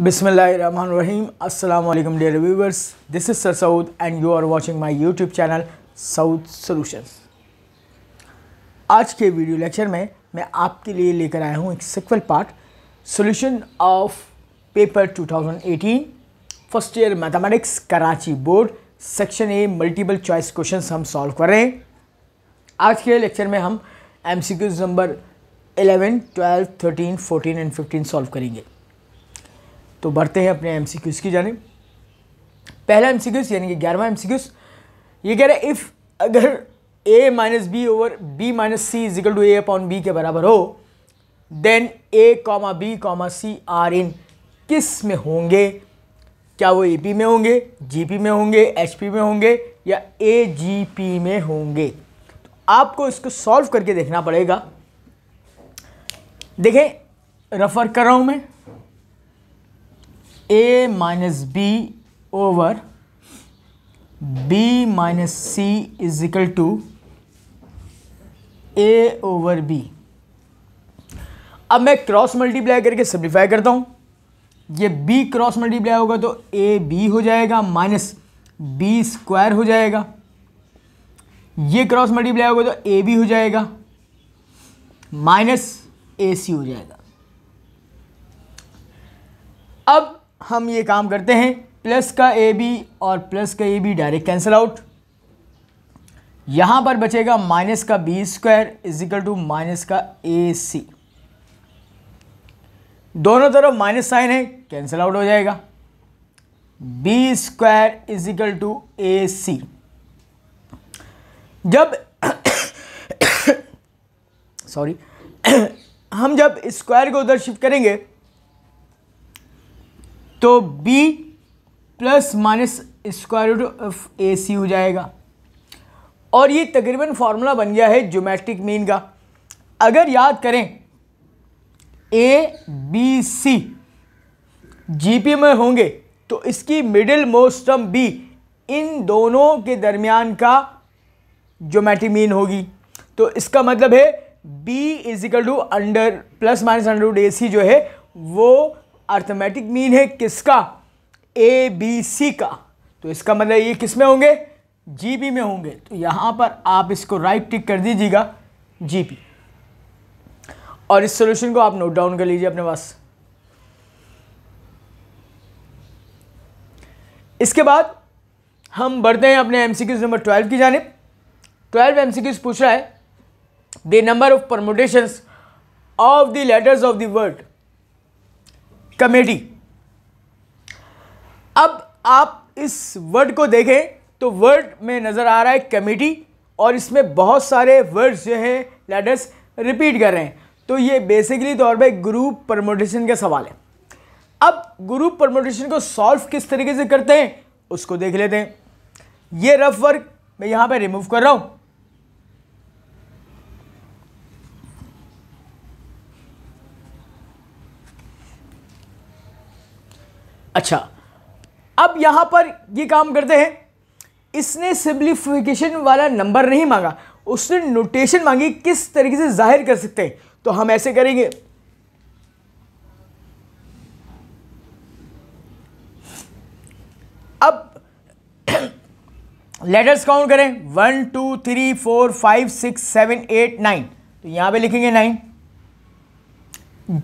बिसमीम असल dear viewers this is sir Saud and you are watching my YouTube channel Saud solution आज के video lecture में मैं आपके लिए लेकर आया हूँ एक sequel part solution of paper 2018 first year mathematics Karachi board section A multiple choice question हम सॉल्व कर रहे हैं आज के लेक्चर में हम M C number eleven twelve thirteen fourteen and fifteen solve करेंगे तो बढ़ते हैं अपने एम की जाने पहला एम यानी कि ग्यारहवा एम ये कह रहा है इफ़ अगर a minus b over b minus c equal to a upon b के बराबर हो then a comma b comma c are in किस में होंगे क्या वो ए पी में होंगे जी पी में होंगे एच पी में होंगे या ए जी पी में होंगे तो आपको इसको सॉल्व करके देखना पड़ेगा देखें रेफर कर रहा हूँ मैं a minus b over b minus c is equal to a over b अब मैं क्रॉस मल्टीप्लाई करके सिंप्लीफाई करता हूँ ये बी क्रॉस मल्टीप्लाई होगा तो ए बी हो जाएगा माइनस बी स्क्वायर हो जाएगा ये क्रॉस मल्टीप्लाई होगा तो ए बी हो जाएगा माइनस ए सी हो जाएगा अब हम ये काम करते हैं प्लस का ए बी और प्लस का a b direct cancel out यहाँ पर बचेगा माइनस का b square equal to minus का ए सी दोनों तरफ माइनस साइन है कैंसिल आउट हो जाएगा b square equal to a c जब सॉरी हम जब स्क्वायर को उधर शिफ्ट करेंगे तो b plus minus square root of a c हो जाएगा और ये तकरीबन फार्मूला बन गया है ज्योमेट्रिक मीन का अगर याद करें ए बी सी पी में होंगे तो इसकी मिडिल मोस्ट टर्म बी इन दोनों के दरमियान का जोमेट्रिक मीन होगी तो इसका मतलब है b equal to under plus minus under root a c जो है वो अर्थमेटिक मीन है किसका ए बी सी का तो इसका मतलब ये किस में होंगे जी बी में होंगे तो यहाँ पर आप इसको राइट टिक कर दीजिएगा जी और इस सोल्यूशन को आप नोट डाउन कर लीजिए अपने पास इसके बाद हम बढ़ते हैं अपने एम नंबर ट्वेल्व की जानब ट्वेल्व एम पूछ रहा है the number of permutation of the letters of the word committee अब आप इस वर्ड को देखें तो वर्ड में नज़र आ रहा है कमेटी और इसमें बहुत सारे वर्ड्स जो है लेटर्स रिपीट कर रहे हैं तो ये बेसिकली तौर पे ग्रुप प्रमोटेशन का सवाल है अब ग्रुप प्रमोटेशन को सॉल्व किस तरीके से करते हैं उसको देख लेते हैं ये रफ वर्क मैं यहाँ पे रिमूव कर रहा हूँ अच्छा अब यहाँ पर ये काम करते हैं इसने सिम्प्लीफिकेशन वाला नंबर नहीं मांगा उसने नोटेशन मांगी किस तरीके से जाहिर कर सकते हैं तो हम ऐसे करेंगे अब लेटर्स काउंट करें one two three four five six seven eight nine तो यहां पे लिखेंगे नाइन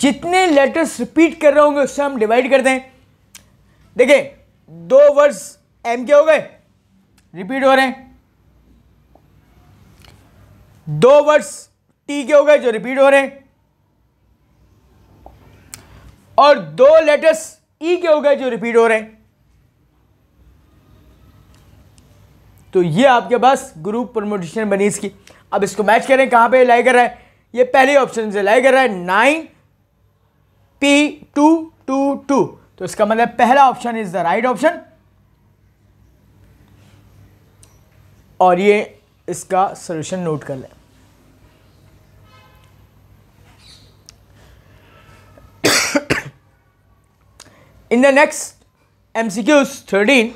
जितने लेटर्स रिपीट कर रहे होंगे उससे हम डिवाइड करते हैं देखें दो वर्ड्स एम के हो गए रिपीट हो रहे हैं दो वर्ड्स टी के हो गए जो रिपीट हो रहे हैं और दो लेटर्स ई e के हो गए जो रिपीट हो रहे हैं तो ये आपके पास ग्रुप प्रमोटेशन बनी इसकी अब इसको मैच करें कहां पे लाई कर रहा है ये पहले ऑप्शन से लाई कर रहा है nine P two two two तो इसका मतलब पहला option is the right option और ये इसका सोल्यूशन नोट कर लें in the next MCQs thirteen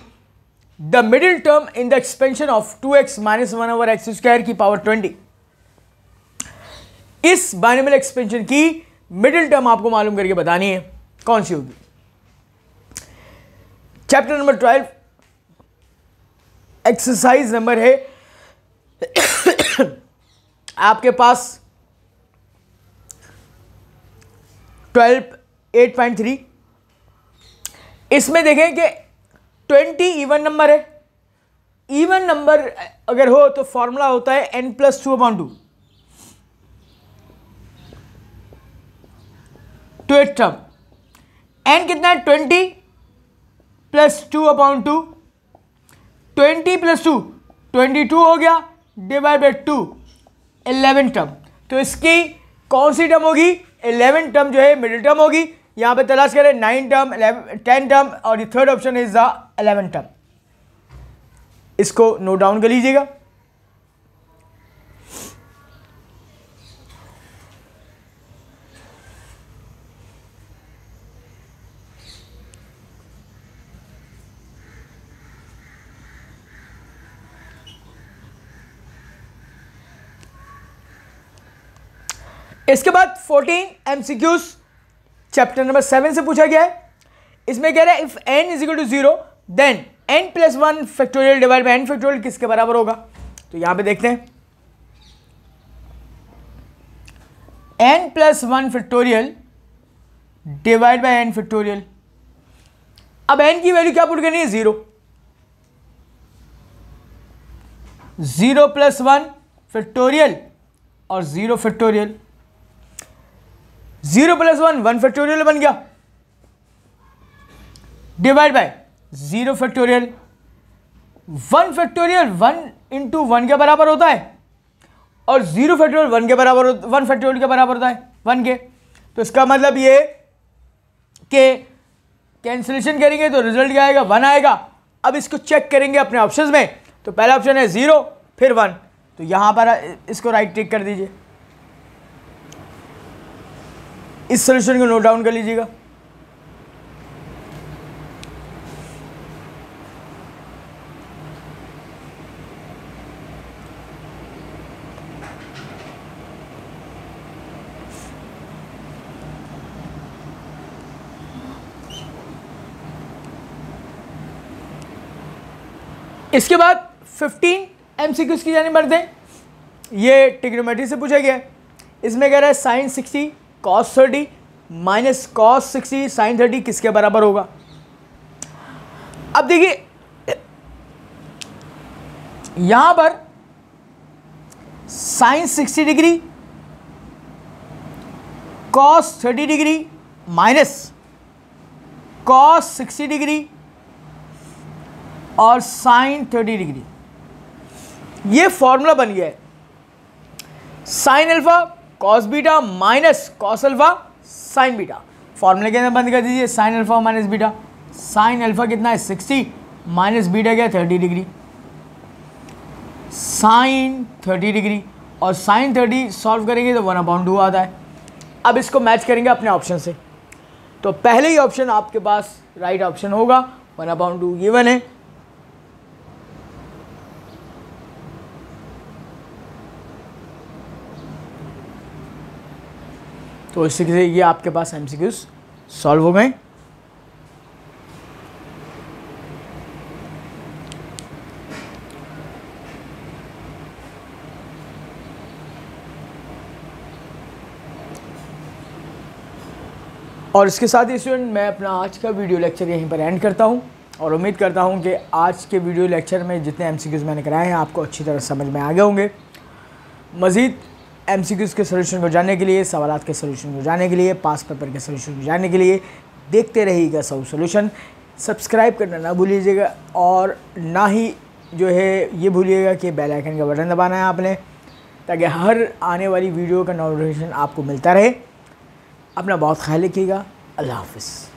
the middle term in the expansion of two x minus one over x square की पावर ट्वेंटी इस बाइनोमियल एक्सपेंशन की मिडिल टर्म आपको मालूम करके बतानी है कौन सी होगी chapter number twelve exercise number है आपके पास ट्वेल्व एट पॉइंट थ्री इसमें देखें कि ट्वेंटी इवन नंबर है इवन नंबर अगर हो तो फॉर्मूला होता है n plus two upon two ट्वेट टर्म एन कितना है twenty plus two upon two twenty plus two twenty two हो गया divide by two eleven term तो इसकी कौन सी टर्म होगी एलेवन टर्म जो है मिडिल टर्म होगी यहाँ पे तलाश करें नाइन टर्म टेन टर्म और ये third option is the eleven term इसको नोट डाउन कर लीजिएगा इसके बाद fourteen M chapter number seven से पूछा गया है इसमें कह रहा है if n is equal to zero then n plus one factorial divide by n factorial किसके बराबर होगा तो यहां पे देखते हैं n plus one factorial divide by n factorial अब एन की वैल्यू क्या पुट करनी है zero zero plus one factorial और zero factorial zero plus one one factorial बन गया divide by zero factorial one factorial one into one के बराबर होता है और जीरो फैक्टोरियल वन के बराबर वन फैक्टोरियल के बराबर होता है वन के तो इसका मतलब ये कि कैंसिलेशन करेंगे तो रिजल्ट क्या आएगा वन आएगा अब इसको चेक करेंगे अपने ऑप्शन में तो पहला ऑप्शन है ज़ीरो फिर वन तो यहाँ पर इसको राइट टिक कर दीजिए इस सोल्यूशन को नोट डाउन कर लीजिएगा इसके बाद 15 एमसीक्यूज की जानी बढ़ते ये टिग्नोमेट्री से पूछा गया है इसमें कह रहा है sine cos thirty minus cos sixty sine thirty किसके बराबर होगा अब देखिए यहां पर sine sixty degree cos thirty degree minus cos sixty degree और साइन थर्टी डिग्री ये फॉर्मूला बन गया है sine alpha cos beta minus cos alpha sine beta फॉर्मूले के अंदर बंद कर दीजिए sine alpha minus beta sine alpha कितना है सिक्सटी माइनस बीटा क्या thirty degree sine thirty degree और साइन थर्टी सॉल्व करेंगे तो वन अपाउंट टू आता है अब इसको मैच करेंगे अपने ऑप्शन से तो पहले ही ऑप्शन आपके पास राइट ऑप्शन होगा वन अपाउंट टू गिवन है तो इस तरीके से ये आपके पास एम सॉल्व हो गए और इसके साथ ही स्टूडेंट मैं अपना आज का वीडियो लेक्चर यहीं पर एंड करता हूँ और उम्मीद करता हूँ कि आज के वीडियो लेक्चर में जितने एम मैंने कराए हैं आपको अच्छी तरह समझ में आ गए होंगे मज़ीद एम के सोल्यूशन को जानने के लिए सवाल के सोल्यूशन को जानने के लिए पास पेपर के सोल्यूशन को जानने के लिए देखते रहिएगा सब सोल्यूशन सब्सक्राइब करना ना भूलिएगा और ना ही जो है ये भूलिएगा कि बेल आइकन का बटन दबाना है आपने ताकि हर आने वाली वीडियो का नोटिफिकेशन आपको मिलता रहे अपना बहुत ख्याल रखिएगा अल्लाह हाफिज़